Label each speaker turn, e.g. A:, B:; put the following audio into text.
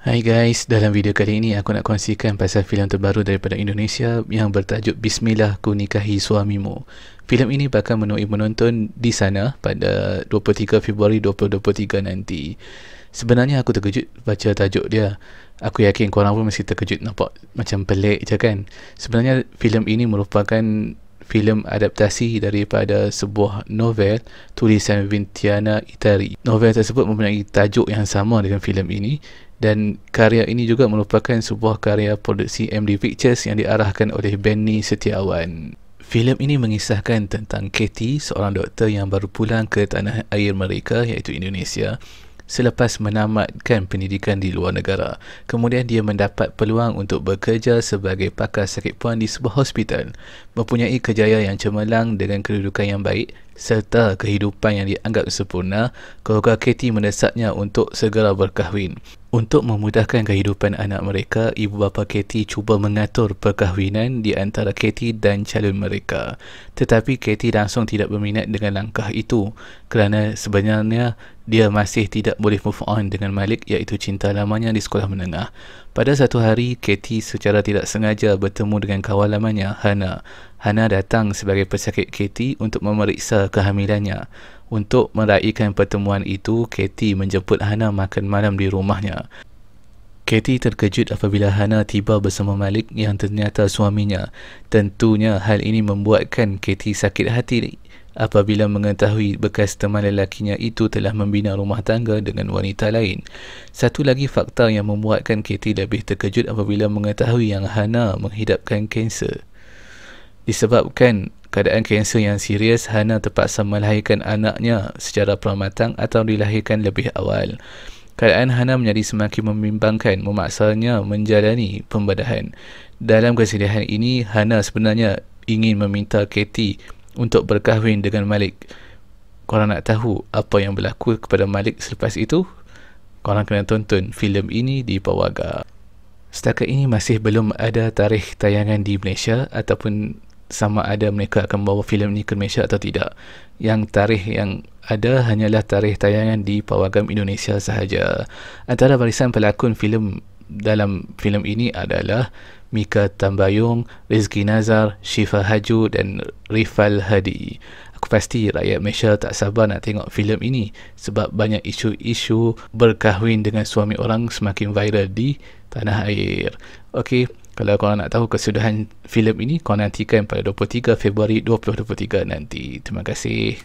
A: Hai guys, dalam video kali ini aku nak kongsikan pasal filem terbaru daripada Indonesia yang bertajuk Bismillah Ku Nikahi Suamimu. Filem ini bakal menuai penonton di sana pada 23 Februari 2023 nanti. Sebenarnya aku terkejut baca tajuk dia. Aku yakin korang pun mesti terkejut nampak macam pelik je kan. Sebenarnya filem ini merupakan filem adaptasi daripada sebuah novel tulisan Vintiana Itari. Novel tersebut mempunyai tajuk yang sama dengan filem ini dan karya ini juga merupakan sebuah karya produksi MD Pictures yang diarahkan oleh Benny Setiawan. Filem ini mengisahkan tentang Katy, seorang doktor yang baru pulang ke tanah air mereka iaitu Indonesia selepas menamatkan pendidikan di luar negara. Kemudian dia mendapat peluang untuk bekerja sebagai pakar sakit puan di sebuah hospital. Mempunyai kejayaan yang cemerlang dengan kedudukan yang baik serta kehidupan yang dianggap sempurna, keluarga Katie mendesaknya untuk segera berkahwin. Untuk memudahkan kehidupan anak mereka, ibu bapa Katie cuba mengatur perkahwinan di antara Katie dan calon mereka. Tetapi Katie langsung tidak berminat dengan langkah itu kerana sebenarnya dia masih tidak boleh move on dengan Malik iaitu cinta lamanya di sekolah menengah. Pada satu hari, Katie secara tidak sengaja bertemu dengan kawan lamanya, Hannah. Hannah datang sebagai pesakit Katie untuk memeriksa kehamilannya. Untuk meraihkan pertemuan itu, Katie menjemput Hana makan malam di rumahnya. Katie terkejut apabila Hana tiba bersama Malik yang ternyata suaminya. Tentunya hal ini membuatkan Katie sakit hati apabila mengetahui bekas teman lelakinya itu telah membina rumah tangga dengan wanita lain. Satu lagi fakta yang membuatkan Katie lebih terkejut apabila mengetahui yang Hana menghidapkan kanser. Disebabkan keadaan kanser yang serius Hana terpaksa melahirkan anaknya secara pramatang atau dilahirkan lebih awal. Keadaan Hana menjadi semakin membimbangkan memaksanya menjalani pembedahan. Dalam kesedihan ini, Hana sebenarnya ingin meminta Katy untuk berkahwin dengan Malik. Korang nak tahu apa yang berlaku kepada Malik selepas itu? Korang kena tonton filem ini di Pawaga. Setakat ini masih belum ada tarikh tayangan di Malaysia ataupun sama ada mereka akan bawa filem ni ke Malaysia atau tidak. Yang tarikh yang ada hanyalah tarikh tayangan di Pawagam Indonesia sahaja. Antara barisan pelakon filem dalam filem ini adalah Mika Tambayung, Rizki Nazar, Shifa Haju dan Rifal Hadi. Aku pasti rakyat Malaysia tak sabar nak tengok filem ini sebab banyak isu-isu berkahwin dengan suami orang semakin viral di tanah air. Okey, kalau korang nak tahu kesudahan filem ini, korang nantikan pada 23 Februari 2023 nanti. Terima kasih.